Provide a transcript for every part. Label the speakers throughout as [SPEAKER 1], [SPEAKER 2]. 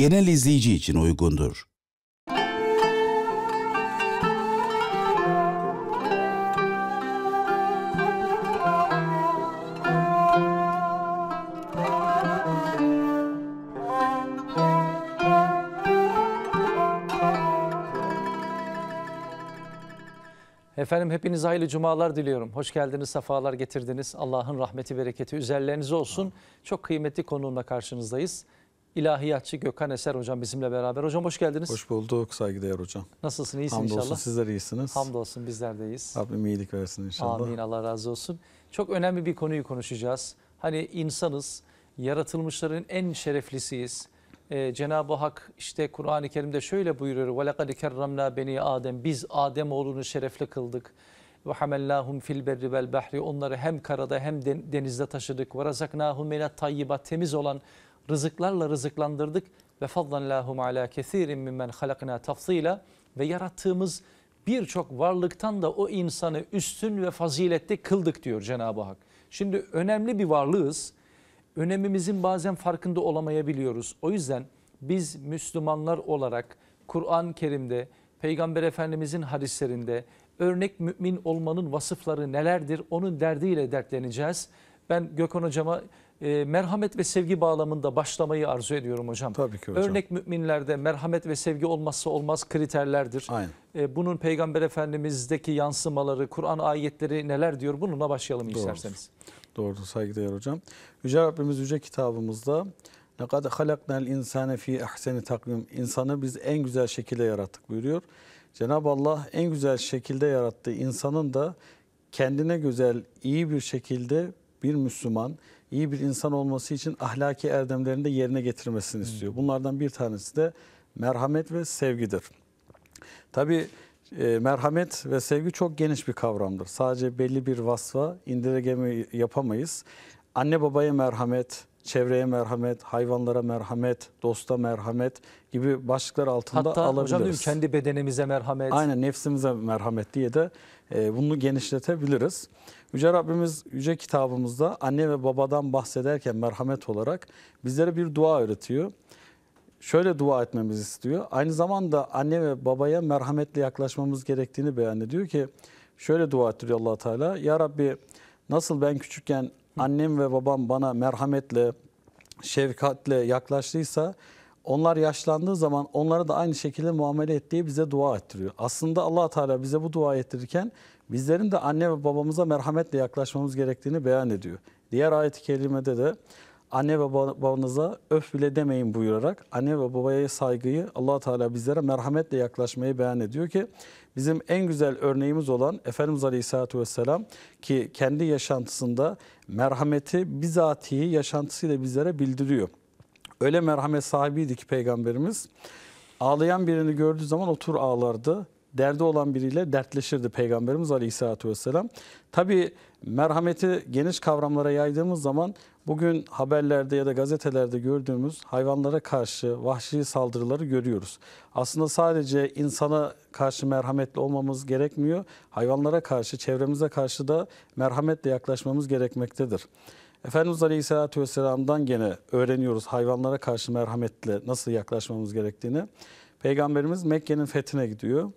[SPEAKER 1] genel izleyici için uygundur.
[SPEAKER 2] Efendim hepiniz hayırlı cumalar diliyorum. Hoş geldiniz, sefalar getirdiniz. Allah'ın rahmeti, bereketi üzerlerinize olsun. Çok kıymetli konuğumla karşınızdayız. İlahiyatçı Gökhan Eser hocam bizimle beraber. Hocam hoş geldiniz. Hoş
[SPEAKER 3] bulduk saygıdeğer hocam. Nasılsın? İyisin Hamdolsun, inşallah. Hamdolsun sizler iyisiniz.
[SPEAKER 2] Hamdolsun bizler de iyiyiz.
[SPEAKER 3] Rabbim iyilik versin inşallah. Amin
[SPEAKER 2] Allah razı olsun. Çok önemli bir konuyu konuşacağız. Hani insanız, yaratılmışların en şereflisiyiz. Ee, Cenab-ı Hak işte Kur'an-ı Kerim'de şöyle buyuruyor. وَلَقَدْ كَرَّمْنَا beni Adem. Biz Adem oğlunu şerefli kıldık ve hamellahum fil berri bahri onları hem karada hem denizde taşıdık ve razaknahum minet temiz olan rızıklarla rızıklandırdık ve fadlallahum ala kesirin mimmen halakna tafsila ve yarattığımız birçok varlıktan da o insanı üstün ve faziletli kıldık diyor Cenab-ı Hak. Şimdi önemli bir varlığız. Önemimizin bazen farkında olamayabiliyoruz. O yüzden biz Müslümanlar olarak Kur'an-ı Kerim'de, Peygamber Efendimizin hadislerinde örnek mümin olmanın vasıfları nelerdir onun derdiyle dertleneceğiz. Ben Gökhan hocama e, merhamet ve sevgi bağlamında başlamayı arzu ediyorum hocam. Tabii ki hocam. Örnek müminlerde merhamet ve sevgi olmazsa olmaz kriterlerdir. Aynen. E, bunun Peygamber Efendimiz'deki yansımaları, Kur'an ayetleri
[SPEAKER 3] neler diyor bununla başlayalım Doğru. isterseniz. Doğru saygıdeğer hocam. Yüce Rabbimiz Yüce kitabımızda لَقَدْ خَلَقْنَا الْاِنْسَانَ ف۪ي اَحْسَنِ takvim İnsanı biz en güzel şekilde yarattık buyuruyor. Cenab-ı Allah en güzel şekilde yarattığı insanın da kendine güzel, iyi bir şekilde bir Müslüman, iyi bir insan olması için ahlaki erdemlerini de yerine getirmesini istiyor. Bunlardan bir tanesi de merhamet ve sevgidir. Tabii e, merhamet ve sevgi çok geniş bir kavramdır. Sadece belli bir vasfa indirgeme yapamayız. Anne babaya merhamet, çevreye merhamet, hayvanlara merhamet, dosta merhamet gibi başlıklar altında Hatta, alabiliriz. Hatta hocam kendi
[SPEAKER 2] bedenimize merhamet. Aynen
[SPEAKER 3] nefsimize merhamet diye de ee, bunu genişletebiliriz. Yüce Rabbimiz Yüce kitabımızda anne ve babadan bahsederken merhamet olarak bizlere bir dua öğretiyor. Şöyle dua etmemizi istiyor. Aynı zamanda anne ve babaya merhametle yaklaşmamız gerektiğini beyan ediyor ki şöyle dua ettiriyor allah Teala. Ya Rabbi nasıl ben küçükken annem ve babam bana merhametle, şefkatle yaklaştıysa onlar yaşlandığı zaman onlara da aynı şekilde muamele et diye bize dua ettiriyor. Aslında allah Teala bize bu dua ettirirken bizlerin de anne ve babamıza merhametle yaklaşmamız gerektiğini beyan ediyor. Diğer ayet-i kerimede de anne ve babanıza öf bile demeyin buyurarak anne ve babaya saygıyı allah Teala bizlere merhametle yaklaşmayı beyan ediyor ki bizim en güzel örneğimiz olan Efendimiz Aleyhisselatü Vesselam ki kendi yaşantısında merhameti bizatihi yaşantısıyla bizlere bildiriyor öyle merhamet sahibiydi ki peygamberimiz. Ağlayan birini gördüğü zaman otur ağlardı. Derdi olan biriyle dertleşirdi peygamberimiz aleyhissalatü vesselam. Tabi merhameti geniş kavramlara yaydığımız zaman bugün haberlerde ya da gazetelerde gördüğümüz hayvanlara karşı vahşi saldırıları görüyoruz. Aslında sadece insana karşı merhametli olmamız gerekmiyor. Hayvanlara karşı, çevremize karşı da merhametle yaklaşmamız gerekmektedir. Efendimiz Aleyhisselatü Vesselam'dan gene öğreniyoruz hayvanlara karşı merhametle nasıl yaklaşmamız gerektiğini. Peygamberimiz Mekke'nin fethine gidiyor.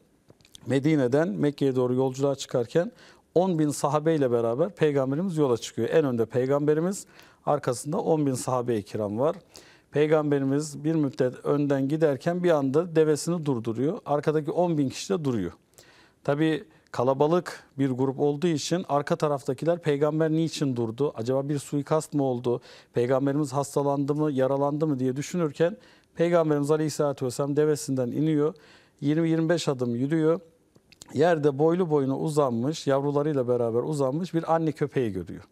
[SPEAKER 3] Medine'den Mekke'ye doğru yolculuğa çıkarken 10 bin sahabeyle beraber peygamberimiz yola çıkıyor. En önde peygamberimiz arkasında 10 bin sahabe-i kiram var. Peygamberimiz bir müddet önden giderken bir anda devesini durduruyor. Arkadaki 10 bin kişi de duruyor. Tabi kalabalık bir grup olduğu için arka taraftakiler peygamber niçin durdu? Acaba bir suikast mı oldu? Peygamberimiz hastalandı mı, yaralandı mı diye düşünürken Peygamberimiz Aleyhisselatü Vesselam devesinden iniyor. 20-25 adım yürüyor. Yerde boylu boyuna uzanmış, yavrularıyla beraber uzanmış bir anne köpeği görüyor.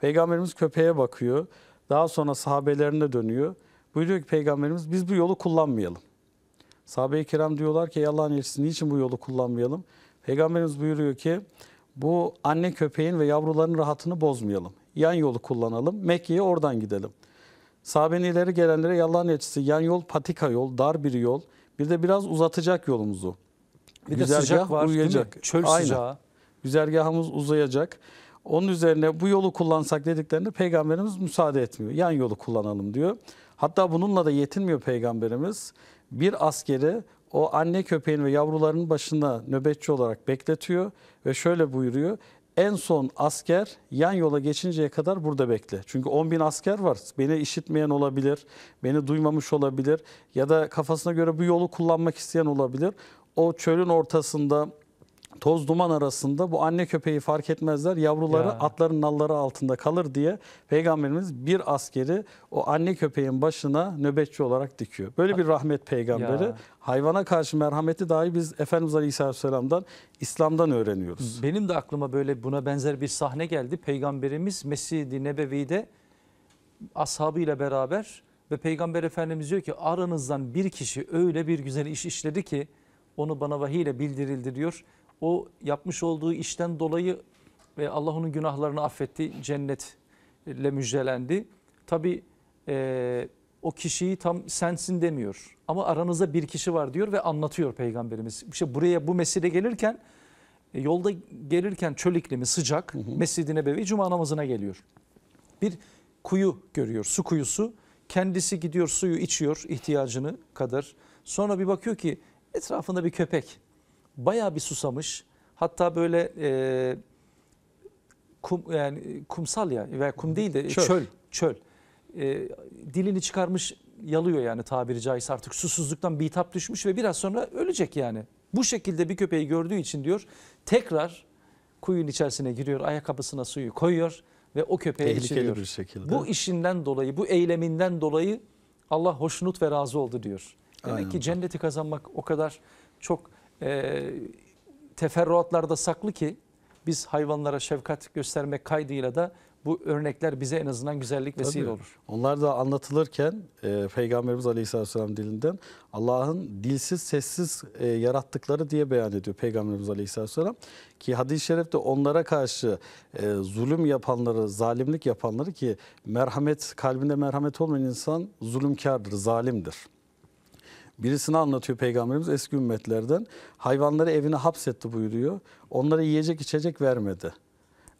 [SPEAKER 3] Peygamberimiz köpeğe bakıyor. Daha sonra sahabelerine dönüyor. Buyuruyor ki Peygamberimiz biz bu yolu kullanmayalım. Sahabe-i kiram diyorlar ki Allah'ın elçisi niçin bu yolu kullanmayalım? Peygamberimiz buyuruyor ki bu anne köpeğin ve yavruların rahatını bozmayalım. Yan yolu kullanalım. Mekke'ye oradan gidelim. Sahabenin ileri gelenlere yalan elçisi yan yol patika yol, dar bir yol. Bir de biraz uzatacak yolumuzu. Bir Güzergah de sıcak var uyuyacak. değil mi? Çöl Aynen. sıcağı. Güzergahımız uzayacak. Onun üzerine bu yolu kullansak dediklerinde peygamberimiz müsaade etmiyor. Yan yolu kullanalım diyor. Hatta bununla da yetinmiyor peygamberimiz. Bir askeri o anne köpeğin ve yavrularının başında nöbetçi olarak bekletiyor ve şöyle buyuruyor. En son asker yan yola geçinceye kadar burada bekle. Çünkü 10 bin asker var. Beni işitmeyen olabilir, beni duymamış olabilir ya da kafasına göre bu yolu kullanmak isteyen olabilir. O çölün ortasında toz duman arasında bu anne köpeği fark etmezler. Yavruları ya. atların nalları altında kalır diye peygamberimiz bir askeri o anne köpeğin başına nöbetçi olarak dikiyor. Böyle bir rahmet peygamberi. Ya. Hayvana karşı merhameti dahi biz Efendimiz Aleyhisselam'dan İslam'dan öğreniyoruz. Benim de aklıma böyle buna
[SPEAKER 2] benzer bir sahne geldi. Peygamberimiz Mescid-i Nebevi'de ashabıyla beraber ve Peygamber Efendimiz diyor ki aranızdan bir kişi öyle bir güzel iş işledi ki onu bana vahiy ile bildirildi diyor o yapmış olduğu işten dolayı ve Allah onun günahlarını affetti, cennetle müjdelendi. Tabi e, o kişiyi tam sensin demiyor ama aranızda bir kişi var diyor ve anlatıyor Peygamberimiz. İşte buraya bu mesire gelirken e, yolda gelirken çöl iklimi sıcak hı hı. Mescid-i Nebevi cuma namazına geliyor. Bir kuyu görüyor su kuyusu kendisi gidiyor suyu içiyor ihtiyacını kadar sonra bir bakıyor ki etrafında bir köpek bayağı bir susamış. Hatta böyle e, kum yani kumsal ya veya kum değil de çöl. Çöl. çöl. E, dilini çıkarmış yalıyor yani tabiri caizse artık susuzluktan bitap düşmüş ve biraz sonra ölecek yani. Bu şekilde bir köpeği gördüğü için diyor tekrar kuyun içerisine giriyor ayakkabısına suyu koyuyor ve o köpeği Tehlikeli Bir şekilde. Bu işinden dolayı bu eyleminden dolayı Allah hoşnut ve razı oldu diyor. Demek Aynen. ki cenneti kazanmak o kadar çok e, teferruatlarda saklı ki biz hayvanlara şefkat göstermek kaydıyla da bu örnekler bize en azından güzellik vesile Tabii. olur.
[SPEAKER 3] Onlar da anlatılırken e, Peygamberimiz Aleyhisselam dilinden Allah'ın dilsiz sessiz e, yarattıkları diye beyan ediyor Peygamberimiz Aleyhisselam. Ki hadis-i şerifte onlara karşı e, zulüm yapanları, zalimlik yapanları ki merhamet kalbinde merhamet olmayan insan zulümkardır, zalimdir. Birisini anlatıyor Peygamberimiz eski ümmetlerden. Hayvanları evine hapsetti buyuruyor. Onlara yiyecek içecek vermedi.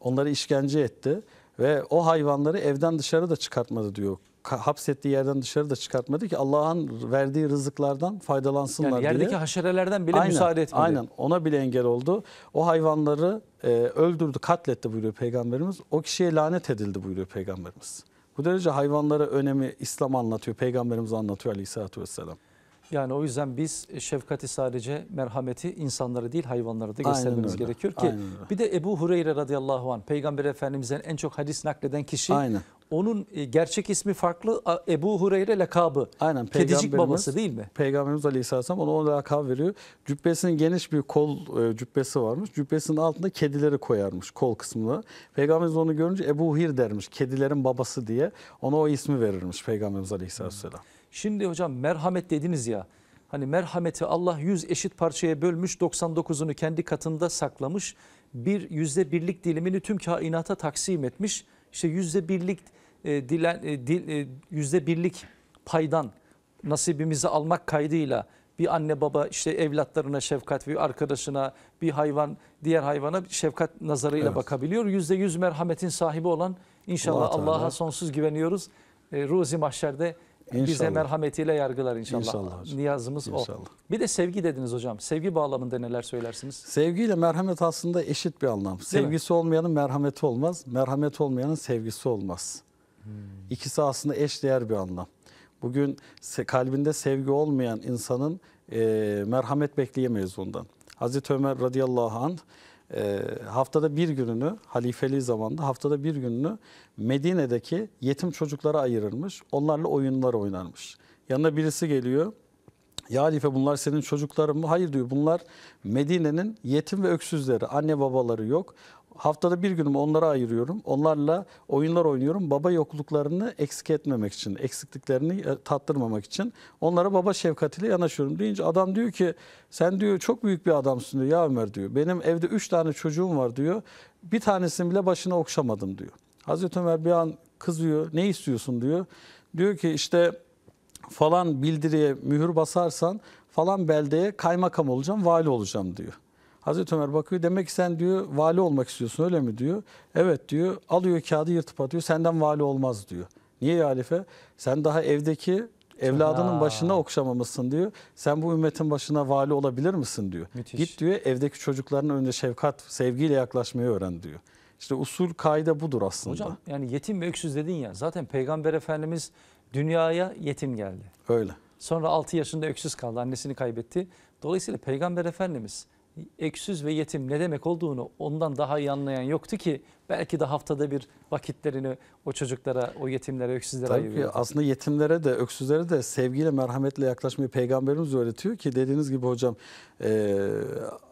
[SPEAKER 3] Onları işkence etti ve o hayvanları evden dışarı da çıkartmadı diyor hapsettiği yerden dışarı da çıkartmadı ki Allah'ın verdiği rızıklardan faydalansınlar yani yerdeki diye.
[SPEAKER 2] haşerelerden bile aynen, müsaade etmedi. Aynen
[SPEAKER 3] ona bile engel oldu. O hayvanları e, öldürdü, katletti buyuruyor Peygamberimiz. O kişiye lanet edildi buyuruyor Peygamberimiz. Bu derece hayvanlara önemi İslam anlatıyor, Peygamberimiz anlatıyor aleyhissalatü vesselam.
[SPEAKER 2] Yani o yüzden biz şefkati sadece merhameti insanlara değil hayvanlara da göstermemiz gerekiyor ki bir de Ebu Hureyre radıyallahu anh peygamber efendimizden en çok hadis nakleden kişi Aynen. onun e, gerçek ismi farklı Ebu Hureyre lakabı. Aynen kedicik babası değil
[SPEAKER 3] mi? Peygamberimiz Aleyhisselam ona o lakab veriyor. Cübbesinin geniş bir kol e, cübbesi varmış. Cübbesinin altında kedileri koyarmış kol kısmına. Peygamberimiz onu görünce Ebu Hir dermiş kedilerin babası diye ona o ismi verirmiş Peygamberimiz Aleyhisselam. Hmm.
[SPEAKER 2] Şimdi hocam merhamet dediniz ya. Hani merhameti Allah 100 eşit parçaya bölmüş 99'unu kendi katında saklamış. Bir yüzde birlik dilimini tüm kainata taksim etmiş. İşte yüzde birlik e, dilen, e, dil, e, yüzde birlik paydan nasibimizi almak kaydıyla bir anne baba işte evlatlarına şefkat, bir arkadaşına, bir hayvan, diğer hayvana şefkat nazarıyla evet. bakabiliyor. Yüzde yüz merhametin sahibi olan inşallah Allah'a Allah, sonsuz güveniyoruz. E, Ruzi mahşerde İnşallah. Bize merhametiyle yargılar inşallah. İnşallah Niyazımız inşallah. o. Bir de sevgi dediniz hocam. Sevgi bağlamında neler söylersiniz?
[SPEAKER 3] Sevgiyle merhamet aslında eşit bir anlam. Değil sevgisi mi? olmayanın merhameti olmaz. Merhamet olmayanın sevgisi olmaz. Hmm. İkisi aslında eş değer bir anlam. Bugün kalbinde sevgi olmayan insanın e, merhamet bekleyemeyiz ondan. Hazreti Ömer radıyallahu anh e, haftada bir gününü halifeliği zamanında haftada bir gününü Medine'deki yetim çocuklara ayırırmış. Onlarla oyunlar oynarmış. Yanına birisi geliyor. Ya Halife bunlar senin çocukların mı? Hayır diyor bunlar Medine'nin yetim ve öksüzleri. Anne babaları yok haftada bir günümü onlara ayırıyorum. Onlarla oyunlar oynuyorum. Baba yokluklarını eksik etmemek için, eksikliklerini e, tattırmamak için onlara baba şefkatiyle yanaşıyorum. Deyince adam diyor ki sen diyor çok büyük bir adamsın diyor ya Ömer diyor. Benim evde üç tane çocuğum var diyor. Bir tanesini bile başına okşamadım diyor. Hazreti Ömer bir an kızıyor. Ne istiyorsun diyor. Diyor ki işte falan bildiriye mühür basarsan falan beldeye kaymakam olacağım, vali olacağım diyor. Hazreti Ömer bakıyor demek ki sen diyor vali olmak istiyorsun öyle mi diyor. Evet diyor alıyor kağıdı yırtıp atıyor senden vali olmaz diyor. Niye ya halife? Sen daha evdeki evladının başına okşamamışsın diyor. Sen bu ümmetin başına vali olabilir misin diyor. Müthiş. Git diyor evdeki çocukların önce şefkat, sevgiyle yaklaşmayı öğren diyor. İşte usul kaide budur aslında. Hocam
[SPEAKER 2] yani yetim ve öksüz dedin ya zaten Peygamber Efendimiz dünyaya yetim geldi. Öyle. Sonra 6 yaşında öksüz kaldı annesini kaybetti. Dolayısıyla Peygamber Efendimiz eksüz ve yetim ne demek olduğunu ondan daha iyi anlayan yoktu ki belki de haftada bir vakitlerini o çocuklara, o yetimlere, öksüzlere Tabii ayırıyor. Ki
[SPEAKER 3] aslında yetimlere de, öksüzlere de sevgiyle, merhametle yaklaşmayı peygamberimiz öğretiyor ki dediğiniz gibi hocam e,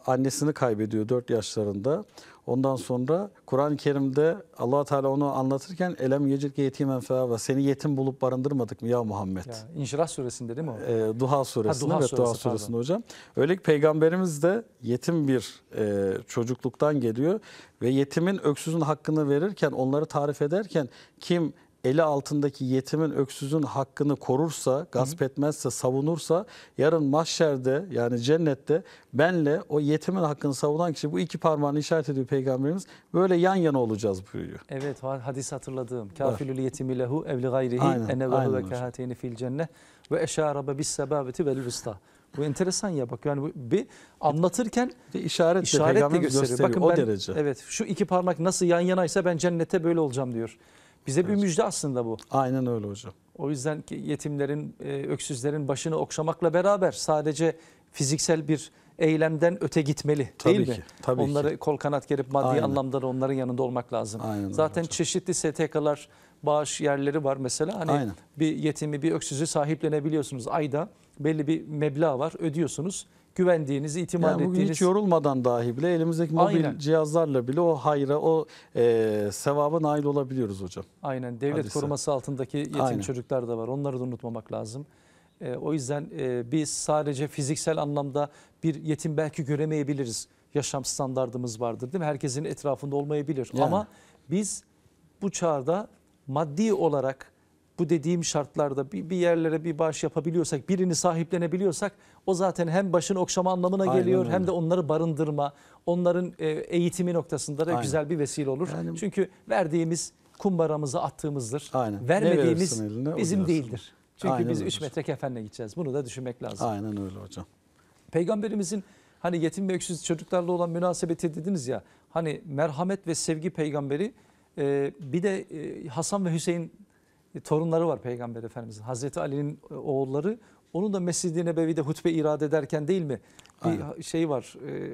[SPEAKER 3] annesini kaybediyor 4 yaşlarında. Ondan sonra Kur'an-ı Kerim'de allah Teala onu anlatırken elem yecirke yetimen ve seni yetim bulup barındırmadık mı ya Muhammed? Ya,
[SPEAKER 2] İnşirah suresinde değil mi o?
[SPEAKER 3] E, duha suresinde ha, duha, evet, suresi, duha suresinde pardon. hocam. Öyle ki peygamberimiz de yetim bir e, çocukluktan geliyor ve yetimin öksüzün hakkını verirken onları tarif ederken kim eli altındaki yetimin öksüzün hakkını korursa, gasp etmezse, savunursa yarın mahşerde yani cennette benle o yetimin hakkını savunan kişi bu iki parmağını işaret ediyor peygamberimiz. Böyle yan yana olacağız buyuruyor.
[SPEAKER 2] Evet hadis hatırladığım. Kafilül yetimi lehu evli gayrihi enevehu ve kehateyni fil cenne ve eşarabe bis sebabeti vel vüsta. Bu enteresan ya bak yani bu bir anlatırken bir işaretle, işaretle gösteriyor. gösteriyor. Bakın o ben, derece. Evet şu iki parmak nasıl yan yanaysa ben cennete böyle olacağım diyor. Bize evet. bir müjde aslında bu. Aynen öyle hocam. O yüzden ki yetimlerin, e, öksüzlerin başını okşamakla beraber sadece fiziksel bir eylemden öte gitmeli tabii değil ki, mi? Tabii Onları ki. kol kanat gerip maddi Aynen. anlamda da onların yanında olmak lazım. Aynen Zaten hocam. çeşitli STK'lar bağış yerleri var mesela. Hani Aynen. bir yetimi, bir öksüzü sahiplenebiliyorsunuz. Ayda belli bir meblağ var ödüyorsunuz güvendiğiniz,
[SPEAKER 3] itimat yani ettiğiniz. Hiç yorulmadan dahi bile elimizdeki mobil Aynen. cihazlarla bile o hayra, o e, sevaba nail olabiliyoruz hocam.
[SPEAKER 2] Aynen devlet Hadise. koruması altındaki yetim Aynen. çocuklar da var onları da unutmamak lazım. E, o yüzden e, biz sadece fiziksel anlamda bir yetim belki göremeyebiliriz. Yaşam standartımız vardır değil mi? Herkesin etrafında olmayabilir. Yani. Ama biz bu çağda maddi olarak bu dediğim şartlarda bir, bir yerlere bir bağış yapabiliyorsak, birini sahiplenebiliyorsak o zaten hem başın okşama anlamına geliyor öyle. hem de onları barındırma, onların e, eğitimi noktasında da Aynen. güzel bir vesile olur. Yani, Çünkü verdiğimiz kumbaramızı attığımızdır. Aynen. Vermediğimiz eline, bizim değildir.
[SPEAKER 3] Çünkü Aynen biz 3 metre
[SPEAKER 2] kefenle gideceğiz. Bunu da düşünmek lazım. Aynen öyle hocam. Peygamberimizin hani yetim ve öksüz çocuklarla olan münasebeti dediniz ya. Hani merhamet ve sevgi peygamberi e, bir de e, Hasan ve Hüseyin torunları var Peygamber Efendimiz'in. Hazreti Ali'nin e, oğulları. Onun da Mescid-i Nebevi'de hutbe irade ederken değil mi? Bir Aynen. şey var, e,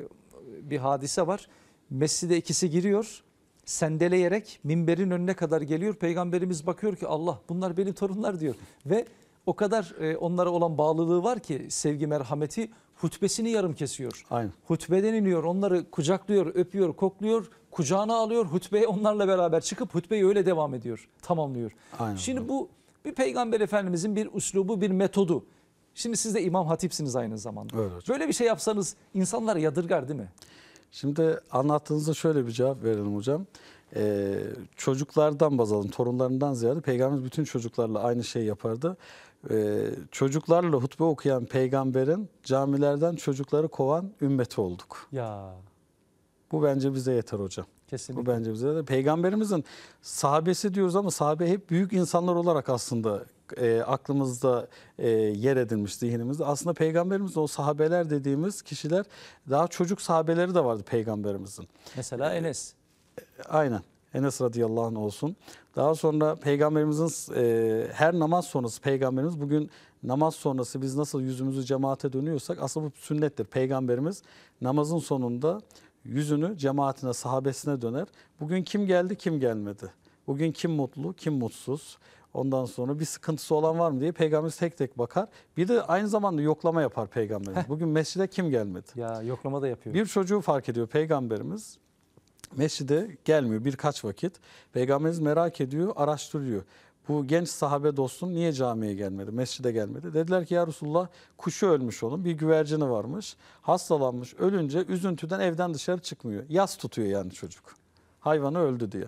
[SPEAKER 2] bir hadise var. Mescide ikisi giriyor, sendeleyerek minberin önüne kadar geliyor. Peygamberimiz bakıyor ki Allah bunlar benim torunlar diyor. Ve o kadar e, onlara olan bağlılığı var ki sevgi merhameti hutbesini yarım kesiyor. Aynen. Hutbeden iniyor, onları kucaklıyor, öpüyor, kokluyor kucağına alıyor hutbeye onlarla beraber çıkıp hutbeyi öyle devam ediyor tamamlıyor. Aynen. Şimdi bu bir peygamber efendimizin bir üslubu bir metodu. Şimdi siz de imam hatipsiniz aynı zamanda. Öyle Böyle bir şey yapsanız insanlar yadırgar değil mi?
[SPEAKER 3] Şimdi anlattığınızda şöyle bir cevap verelim hocam. Ee, çocuklardan baz alın, torunlarından ziyade peygamberimiz bütün çocuklarla aynı şeyi yapardı. Ee, çocuklarla hutbe okuyan peygamberin camilerden çocukları kovan ümmeti olduk. Ya. Bu bence bize yeter hocam. Kesinlikle. Bu bence bize de peygamberimizin sahabesi diyoruz ama sahabe hep büyük insanlar olarak aslında e, aklımızda e, yer edinmiş zihnimizde. Aslında Peygamberimizin o sahabeler dediğimiz kişiler daha çocuk sahabeleri de vardı peygamberimizin. Mesela e, Enes. E, aynen. Enes radıyallahu anh olsun. Daha sonra peygamberimizin e, her namaz sonrası peygamberimiz bugün namaz sonrası biz nasıl yüzümüzü cemaate dönüyorsak aslında bu sünnettir. Peygamberimiz namazın sonunda yüzünü cemaatine, sahabesine döner. Bugün kim geldi, kim gelmedi? Bugün kim mutlu, kim mutsuz? Ondan sonra bir sıkıntısı olan var mı diye peygamberimiz tek tek bakar. Bir de aynı zamanda yoklama yapar peygamberimiz. Bugün mescide kim gelmedi? Ya yoklama da yapıyor. Bir çocuğu fark ediyor peygamberimiz. Mescide gelmiyor birkaç vakit. Peygamberimiz merak ediyor, araştırıyor bu genç sahabe dostum niye camiye gelmedi, mescide gelmedi? Dediler ki ya Resulullah kuşu ölmüş onun bir güvercini varmış. Hastalanmış ölünce üzüntüden evden dışarı çıkmıyor. Yas tutuyor yani çocuk. Hayvanı öldü diye.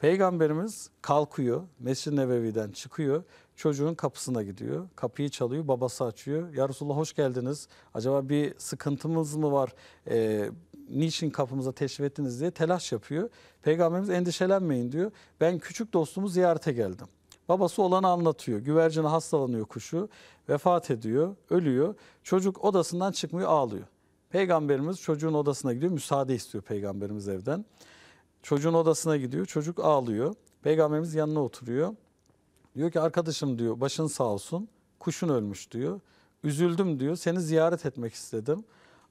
[SPEAKER 3] Peygamberimiz kalkıyor, Mescid-i Nebevi'den çıkıyor, çocuğun kapısına gidiyor, kapıyı çalıyor, babası açıyor. Ya Resulullah hoş geldiniz, acaba bir sıkıntımız mı var, e, niçin kapımıza teşrif ettiniz diye telaş yapıyor. Peygamberimiz endişelenmeyin diyor, ben küçük dostumu ziyarete geldim. Babası olanı anlatıyor. Güvercine hastalanıyor kuşu. Vefat ediyor, ölüyor. Çocuk odasından çıkmıyor, ağlıyor. Peygamberimiz çocuğun odasına gidiyor. Müsaade istiyor peygamberimiz evden. Çocuğun odasına gidiyor. Çocuk ağlıyor. Peygamberimiz yanına oturuyor. Diyor ki arkadaşım diyor başın sağ olsun. Kuşun ölmüş diyor. Üzüldüm diyor. Seni ziyaret etmek istedim.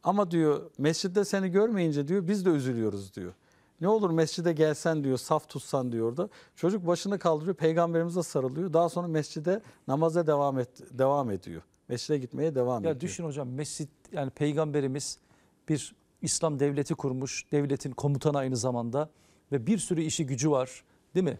[SPEAKER 3] Ama diyor mescitte seni görmeyince diyor biz de üzülüyoruz diyor. Ne olur mescide gelsen diyor, saf tutsan diyor orada. Çocuk başını kaldırıyor, peygamberimize sarılıyor. Daha sonra mescide namaza devam et, devam ediyor. Mescide gitmeye devam ya ediyor. Ya düşün
[SPEAKER 2] hocam mescit yani peygamberimiz bir İslam devleti kurmuş, devletin komutanı aynı zamanda ve bir sürü işi gücü var değil mi?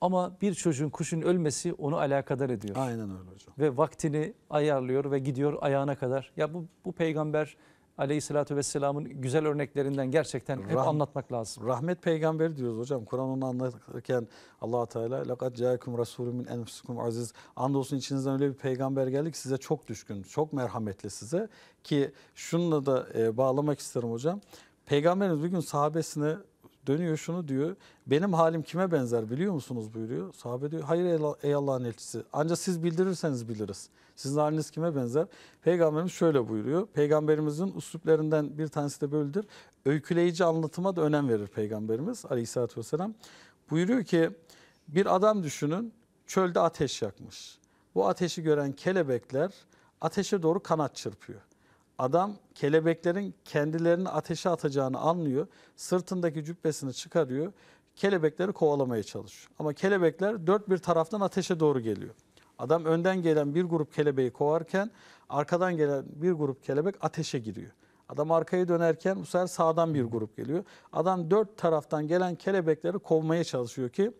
[SPEAKER 2] Ama bir çocuğun kuşun ölmesi onu alakadar ediyor. Aynen öyle hocam. Ve vaktini ayarlıyor ve gidiyor ayağına kadar. Ya bu, bu peygamber Aleyhisselatü Vesselam'ın güzel örneklerinden gerçekten hep Rah anlatmak
[SPEAKER 3] lazım. Rahmet peygamberi diyoruz hocam. Kur'an'ı anlatırken allah Teala لَقَدْ جَاءَكُمْ رَسُولُ مِنْ اَنْفُسِكُمْ aziz. Andolsun içinizden öyle bir peygamber geldi ki size çok düşkün, çok merhametli size. Ki şununla da e, bağlamak isterim hocam. Peygamberimiz bir gün sahabesine Dönüyor şunu diyor. Benim halim kime benzer biliyor musunuz buyuruyor. Sahabe diyor hayır ey Allah'ın elçisi ancak siz bildirirseniz biliriz. Sizin haliniz kime benzer? Peygamberimiz şöyle buyuruyor. Peygamberimizin usluplarından bir tanesi de böyledir. Öyküleyici anlatıma da önem verir Peygamberimiz aleyhissalatü vesselam. Buyuruyor ki bir adam düşünün çölde ateş yakmış. Bu ateşi gören kelebekler ateşe doğru kanat çırpıyor. Adam kelebeklerin kendilerini ateşe atacağını anlıyor. Sırtındaki cübbesini çıkarıyor. Kelebekleri kovalamaya çalışıyor. Ama kelebekler dört bir taraftan ateşe doğru geliyor. Adam önden gelen bir grup kelebeği kovarken arkadan gelen bir grup kelebek ateşe giriyor. Adam arkaya dönerken bu sefer sağdan bir grup geliyor. Adam dört taraftan gelen kelebekleri kovmaya çalışıyor ki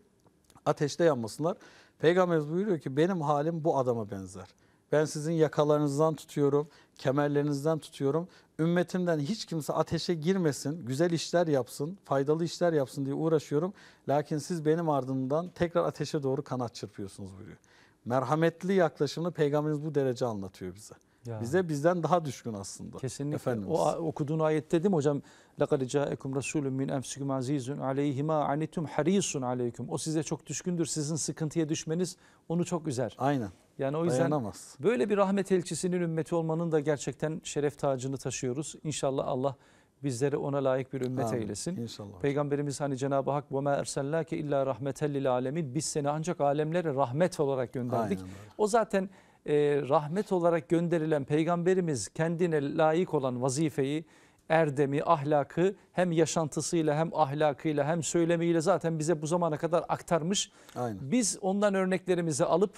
[SPEAKER 3] ateşte yanmasınlar. Peygamberimiz buyuruyor ki benim halim bu adama benzer. Ben sizin yakalarınızdan tutuyorum, kemerlerinizden tutuyorum. Ümmetimden hiç kimse ateşe girmesin, güzel işler yapsın, faydalı işler yapsın diye uğraşıyorum. Lakin siz benim ardımdan tekrar ateşe doğru kanat çırpıyorsunuz buyuruyor. Merhametli yaklaşımı peygamberimiz bu derece anlatıyor bize. Ya. Bize bizden daha düşkün aslında. Kesinlikle. Efendimiz. O
[SPEAKER 2] okuduğun ayette değil mi hocam? لَقَدْ جَاءَكُمْ رَسُولٌ مِنْ اَنْفِسِكُمْ عَز۪يزٌ عَلَيْهِمَا عَنِتُمْ حَر۪يسٌ عَلَيْكُمْ O size çok düşkündür. Sizin sıkıntıya düşmeniz onu çok üzer. Aynen. Yani o yüzden Dayanamaz. böyle bir rahmet elçisinin ümmeti olmanın da gerçekten şeref tacını taşıyoruz. İnşallah Allah bizleri ona layık bir ümmet Amin. eylesin. İnşallah. Peygamberimiz hani Cenab-ı Hak bu ma ersellake illa rahmeten lil alemin. Biz seni ancak alemlere rahmet olarak gönderdik. Aynen. O zaten e, rahmet olarak gönderilen peygamberimiz kendine layık olan vazifeyi, erdemi, ahlakı hem yaşantısıyla hem ahlakıyla hem söylemiyle zaten bize bu zamana kadar aktarmış. Aynen. Biz ondan örneklerimizi alıp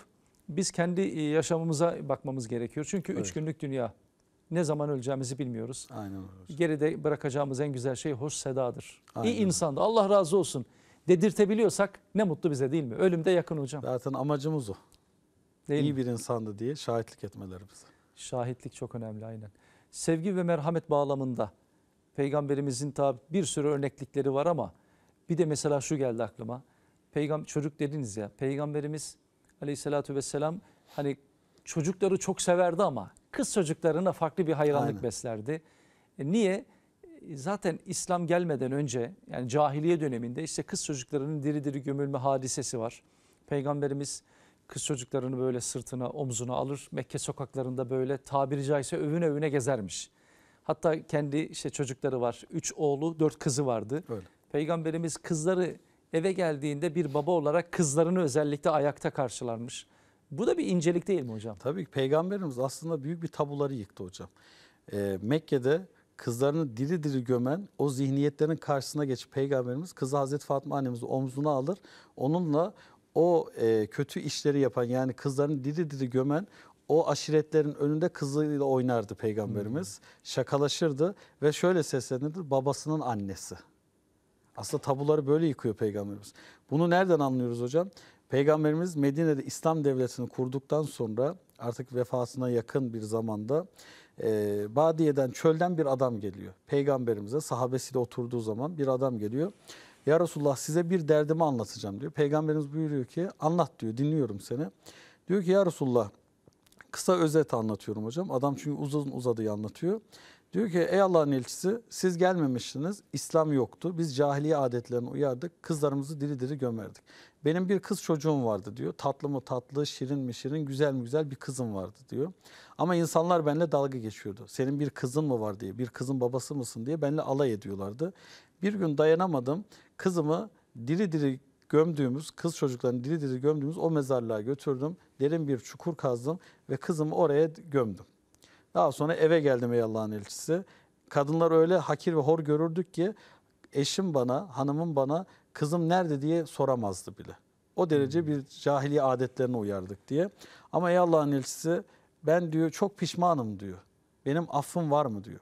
[SPEAKER 2] biz kendi e, yaşamımıza bakmamız gerekiyor. Çünkü evet. üç günlük dünya. Ne zaman öleceğimizi bilmiyoruz. Aynen. Geride bırakacağımız en güzel şey hoş sedadır. Aynen. İyi insandı. Allah razı olsun. Dedirtebiliyorsak ne mutlu bize değil mi? Ölümde yakın hocam. Zaten amacımız o. Değil İyi mi? bir insandı diye şahitlik etmelerimiz. Şahitlik çok önemli aynen. Sevgi ve merhamet bağlamında peygamberimizin tabi bir sürü örneklikleri var ama bir de mesela şu geldi aklıma. Peygamber çocuk dediniz ya peygamberimiz aleyhissalatü vesselam hani çocukları çok severdi ama kız çocuklarına farklı bir hayranlık Aynen. beslerdi. E niye? E, zaten İslam gelmeden önce yani cahiliye döneminde işte kız çocuklarının diri diri gömülme hadisesi var. Peygamberimiz kız çocuklarını böyle sırtına omzuna alır Mekke sokaklarında böyle tabiri caizse övün övüne gezermiş. Hatta kendi işte çocukları var. Üç oğlu dört kızı vardı. Öyle. Peygamberimiz kızları eve geldiğinde bir baba olarak kızlarını özellikle ayakta karşılarmış. Bu da bir incelik
[SPEAKER 3] değil mi hocam? Tabii ki peygamberimiz aslında büyük bir tabuları yıktı hocam. Ee, Mekke'de kızlarını diri diri gömen o zihniyetlerin karşısına geçip peygamberimiz kızı Hazreti Fatma annemizi omzuna alır. Onunla o e, kötü işleri yapan yani kızlarını diri diri gömen o aşiretlerin önünde kızıyla oynardı peygamberimiz. Hmm. Şakalaşırdı ve şöyle seslenirdi babasının annesi. Aslında tabuları böyle yıkıyor peygamberimiz. Bunu nereden anlıyoruz hocam? Peygamberimiz Medine'de İslam devletini kurduktan sonra artık vefasına yakın bir zamanda e, Badiye'den çölden bir adam geliyor. Peygamberimize sahabesiyle oturduğu zaman bir adam geliyor. Ya Resulullah size bir derdimi anlatacağım diyor. Peygamberimiz buyuruyor ki anlat diyor dinliyorum seni. Diyor ki ya Resulullah kısa özet anlatıyorum hocam. Adam çünkü uzun uzadıya anlatıyor. Diyor ki ey Allah'ın elçisi siz gelmemiştiniz, İslam yoktu. Biz cahiliye adetlerini uyardık, kızlarımızı diri diri gömerdik. Benim bir kız çocuğum vardı diyor. Tatlı mı tatlı, şirin mi şirin, güzel mi güzel bir kızım vardı diyor. Ama insanlar benimle dalga geçiyordu. Senin bir kızın mı var diye, bir kızın babası mısın diye benimle alay ediyorlardı. Bir gün dayanamadım, kızımı diri diri gömdüğümüz, kız çocuklarını diri diri gömdüğümüz o mezarlığa götürdüm. Derin bir çukur kazdım ve kızımı oraya gömdüm. Daha sonra eve geldim ey Allah'ın elçisi. Kadınlar öyle hakir ve hor görürdük ki eşim bana, hanımım bana kızım nerede diye soramazdı bile. O derece hmm. bir cahiliye adetlerine uyardık diye. Ama ey Allah'ın elçisi ben diyor çok pişmanım diyor. Benim affım var mı diyor.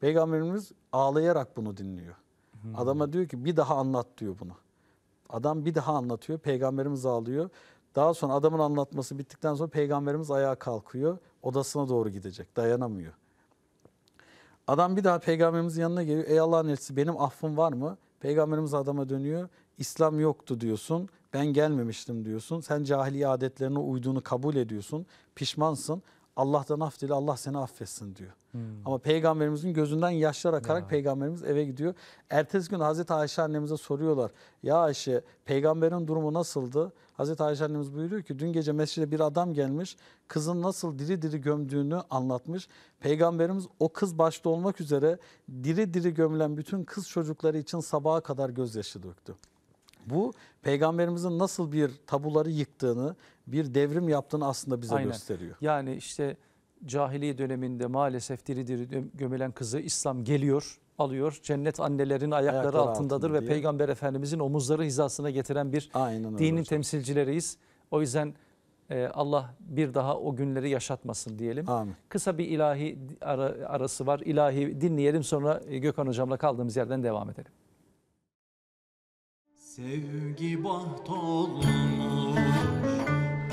[SPEAKER 3] Peygamberimiz ağlayarak bunu dinliyor. Hmm. Adama diyor ki bir daha anlat diyor bunu. Adam bir daha anlatıyor. Peygamberimiz ağlıyor. Daha sonra adamın anlatması bittikten sonra peygamberimiz ayağa kalkıyor. Odasına doğru gidecek. Dayanamıyor. Adam bir daha peygamberimizin yanına geliyor. Ey Allah'ın elçisi benim affım var mı? Peygamberimiz adama dönüyor. İslam yoktu diyorsun. Ben gelmemiştim diyorsun. Sen cahiliye adetlerine uyduğunu kabul ediyorsun. Pişmansın. Allah'tan af dile Allah seni affetsin diyor. Hmm. Ama peygamberimizin gözünden yaşlar akarak ya. peygamberimiz eve gidiyor. Ertesi gün Hazreti Ayşe annemize soruyorlar. Ya Ayşe peygamberin durumu nasıldı? Hazreti Ayşe annemiz buyuruyor ki dün gece mescide bir adam gelmiş. Kızın nasıl diri diri gömdüğünü anlatmış. Peygamberimiz o kız başta olmak üzere diri diri gömülen bütün kız çocukları için sabaha kadar gözyaşı döktü. Bu peygamberimizin nasıl bir tabuları yıktığını, bir devrim yaptığını aslında bize Aynen. gösteriyor.
[SPEAKER 2] Yani işte cahiliye döneminde maalesef diri diri gömülen kızı İslam geliyor, alıyor. Cennet annelerin ayakları, ayakları altındadır altında ve diye. Peygamber Efendimizin omuzları hizasına getiren bir Aynen dinin hocam. temsilcileriyiz. O yüzden e, Allah bir daha o günleri yaşatmasın diyelim. Amin. Kısa bir ilahi ara, arası var. İlahi dinleyelim sonra Gökhan Hocam'la kaldığımız yerden devam edelim.
[SPEAKER 1] Sevgi baht olmuş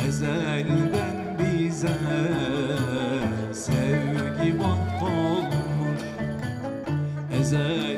[SPEAKER 1] ezelden bize Sevgi baht olmuş ezelden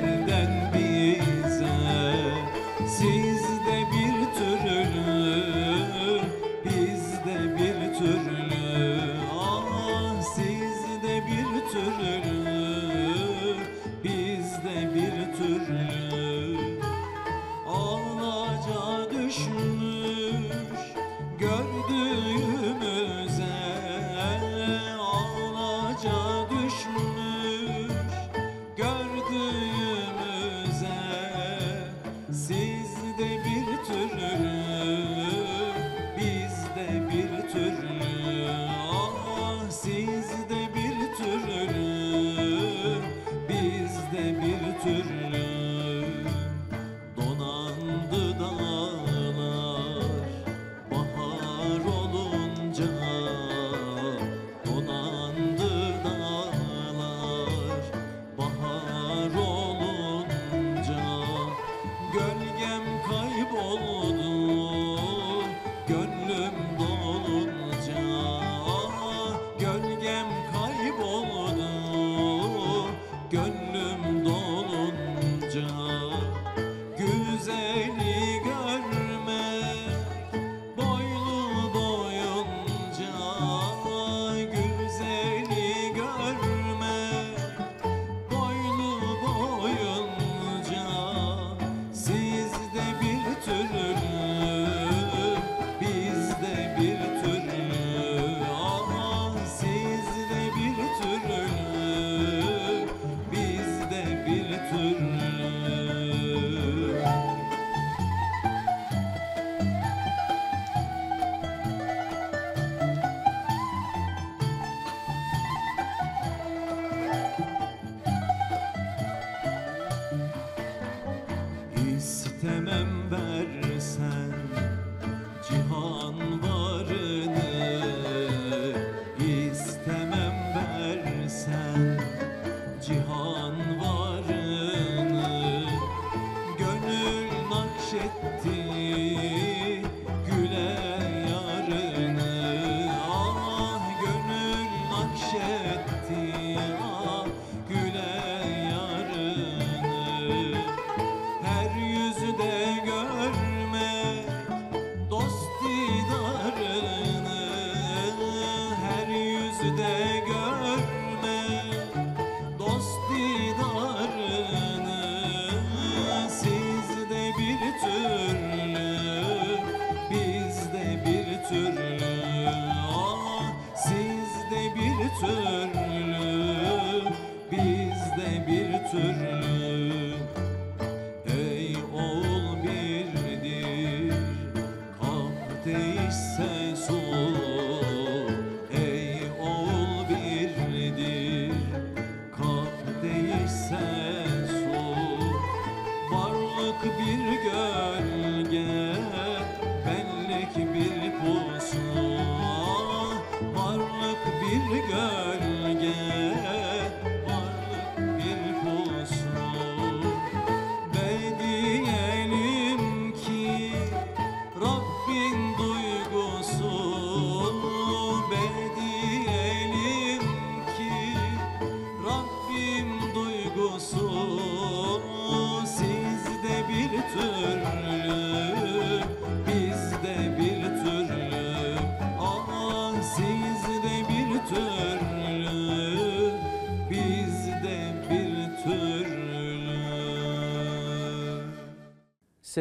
[SPEAKER 1] istemem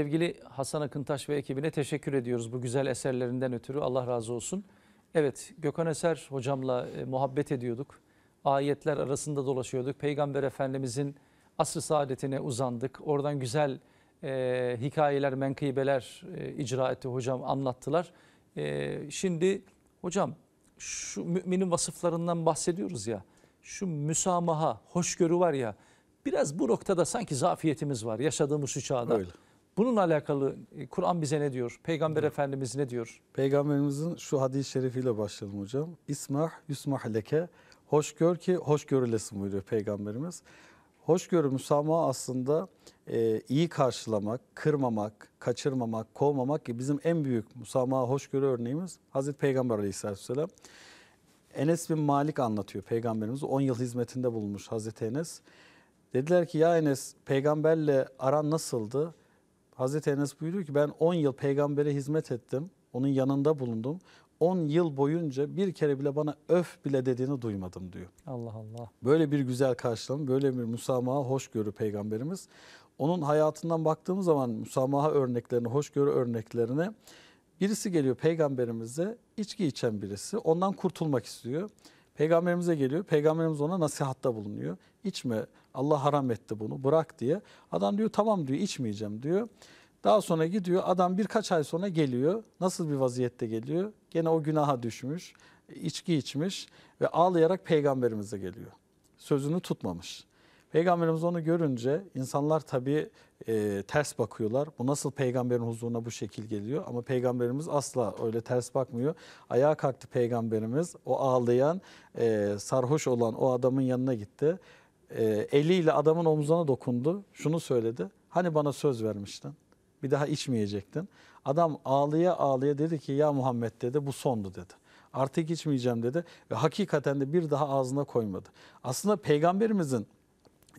[SPEAKER 2] sevgili Hasan Akıntaş ve ekibine teşekkür ediyoruz bu güzel eserlerinden ötürü. Allah razı olsun. Evet Gökhan Eser hocamla e, muhabbet ediyorduk. Ayetler arasında dolaşıyorduk. Peygamber Efendimizin asr-ı saadetine uzandık. Oradan güzel e, hikayeler, menkıbeler e, icra etti hocam anlattılar. E, şimdi hocam şu müminin vasıflarından bahsediyoruz ya. Şu müsamaha, hoşgörü var ya. Biraz bu noktada sanki zafiyetimiz var yaşadığımız şu çağda. Öyle. Bununla alakalı e, Kur'an bize ne diyor? Peygamber evet. Efendimiz ne diyor?
[SPEAKER 3] Peygamberimizin şu hadis-i şerifiyle başlayalım hocam. İsmah yusmah leke. Hoş gör ki hoş görülesin buyuruyor Peygamberimiz. Hoşgörü müsamaha aslında e, iyi karşılamak, kırmamak, kaçırmamak, kovmamak ki bizim en büyük müsamaha hoşgörü örneğimiz Hazreti Peygamber Aleyhisselatü Vesselam. Enes bin Malik anlatıyor Peygamberimiz. 10 yıl hizmetinde bulunmuş Hazreti Enes. Dediler ki ya Enes peygamberle aran nasıldı? Hazreti Enes buyuruyor ki ben 10 yıl peygambere hizmet ettim. Onun yanında bulundum. 10 yıl boyunca bir kere bile bana öf bile dediğini duymadım diyor.
[SPEAKER 2] Allah Allah.
[SPEAKER 3] Böyle bir güzel karşılama, böyle bir müsamaha, hoşgörü peygamberimiz. Onun hayatından baktığımız zaman müsamaha örneklerine, hoşgörü örneklerine birisi geliyor peygamberimize içki içen birisi ondan kurtulmak istiyor. Peygamberimize geliyor. Peygamberimiz ona nasihatta bulunuyor. İçme, Allah haram etti bunu bırak diye. Adam diyor tamam diyor içmeyeceğim diyor. Daha sonra gidiyor adam birkaç ay sonra geliyor. Nasıl bir vaziyette geliyor? Gene o günaha düşmüş, içki içmiş ve ağlayarak peygamberimize geliyor. Sözünü tutmamış. Peygamberimiz onu görünce insanlar tabii e, ters bakıyorlar. Bu nasıl peygamberin huzuruna bu şekil geliyor? Ama peygamberimiz asla öyle ters bakmıyor. Ayağa kalktı peygamberimiz. O ağlayan, e, sarhoş olan o adamın yanına gitti e, eliyle adamın omzuna dokundu. Şunu söyledi. Hani bana söz vermiştin. Bir daha içmeyecektin. Adam ağlıya ağlıya dedi ki ya Muhammed dedi bu sondu dedi. Artık içmeyeceğim dedi ve hakikaten de bir daha ağzına koymadı. Aslında peygamberimizin